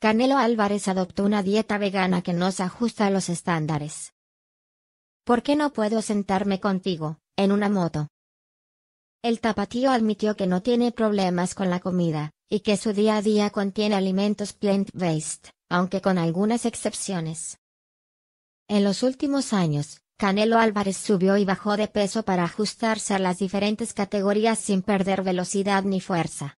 Canelo Álvarez adoptó una dieta vegana que no se ajusta a los estándares. ¿Por qué no puedo sentarme contigo, en una moto? El tapatío admitió que no tiene problemas con la comida, y que su día a día contiene alimentos plant-based, aunque con algunas excepciones. En los últimos años, Canelo Álvarez subió y bajó de peso para ajustarse a las diferentes categorías sin perder velocidad ni fuerza.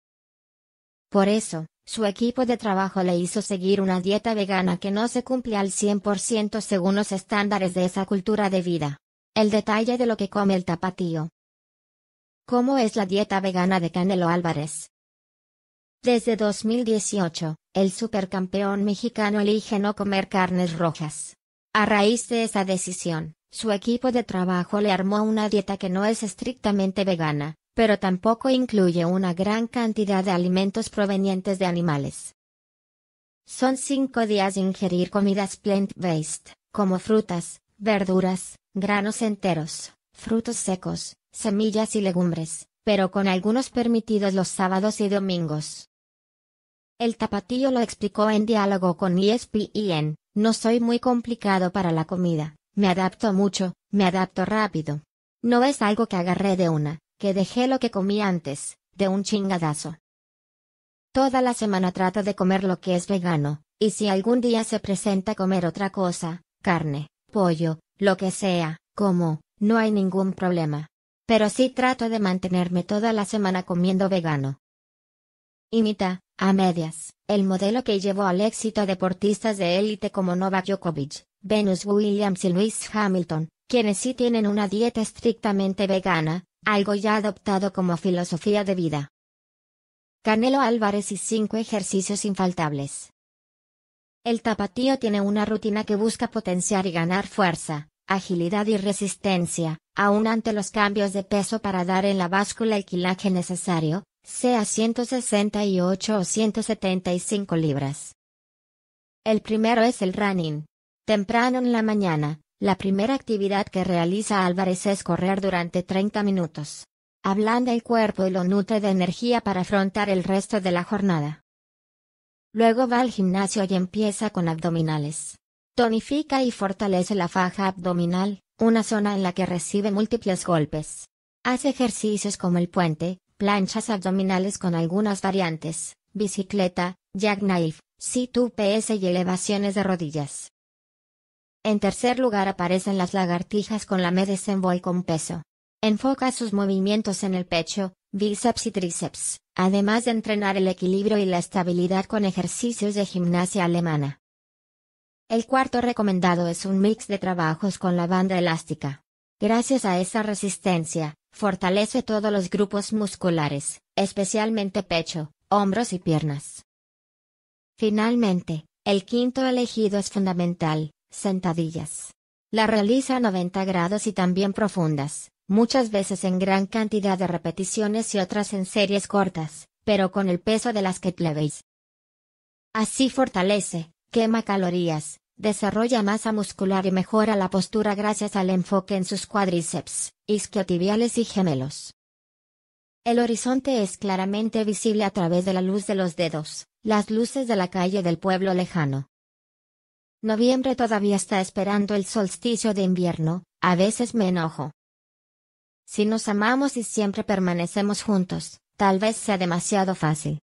Por eso, su equipo de trabajo le hizo seguir una dieta vegana que no se cumple al 100% según los estándares de esa cultura de vida. El detalle de lo que come el tapatío. ¿Cómo es la dieta vegana de Canelo Álvarez? Desde 2018, el supercampeón mexicano elige no comer carnes rojas. A raíz de esa decisión, su equipo de trabajo le armó una dieta que no es estrictamente vegana, pero tampoco incluye una gran cantidad de alimentos provenientes de animales. Son cinco días ingerir comidas plant-based, como frutas, verduras, granos enteros, frutos secos, semillas y legumbres, pero con algunos permitidos los sábados y domingos. El tapatillo lo explicó en diálogo con ESPN, no soy muy complicado para la comida, me adapto mucho, me adapto rápido. No es algo que agarré de una, que dejé lo que comí antes, de un chingadazo. Toda la semana trato de comer lo que es vegano, y si algún día se presenta comer otra cosa, carne, pollo, lo que sea, como, no hay ningún problema. Pero sí trato de mantenerme toda la semana comiendo vegano. Imita, a medias, el modelo que llevó al éxito a deportistas de élite como Novak Djokovic, Venus Williams y Luis Hamilton, quienes sí tienen una dieta estrictamente vegana, algo ya adoptado como filosofía de vida. Canelo Álvarez y 5 ejercicios infaltables. El tapatío tiene una rutina que busca potenciar y ganar fuerza, agilidad y resistencia, aun ante los cambios de peso para dar en la báscula el quilaje necesario, sea 168 o 175 libras. El primero es el running. Temprano en la mañana, la primera actividad que realiza Álvarez es correr durante 30 minutos. Ablanda el cuerpo y lo nutre de energía para afrontar el resto de la jornada. Luego va al gimnasio y empieza con abdominales. Tonifica y fortalece la faja abdominal, una zona en la que recibe múltiples golpes. Hace ejercicios como el puente, planchas abdominales con algunas variantes, bicicleta, jackknife, sit-ups y elevaciones de rodillas. En tercer lugar aparecen las lagartijas con la en y con peso. Enfoca sus movimientos en el pecho, bíceps y tríceps, además de entrenar el equilibrio y la estabilidad con ejercicios de gimnasia alemana. El cuarto recomendado es un mix de trabajos con la banda elástica. Gracias a esa resistencia, fortalece todos los grupos musculares, especialmente pecho, hombros y piernas. Finalmente, el quinto elegido es fundamental, sentadillas. La realiza a 90 grados y también profundas, muchas veces en gran cantidad de repeticiones y otras en series cortas, pero con el peso de las que veis Así fortalece, quema calorías, desarrolla masa muscular y mejora la postura gracias al enfoque en sus cuádriceps, isquiotibiales y gemelos. El horizonte es claramente visible a través de la luz de los dedos, las luces de la calle del pueblo lejano. Noviembre todavía está esperando el solsticio de invierno, a veces me enojo. Si nos amamos y siempre permanecemos juntos, tal vez sea demasiado fácil.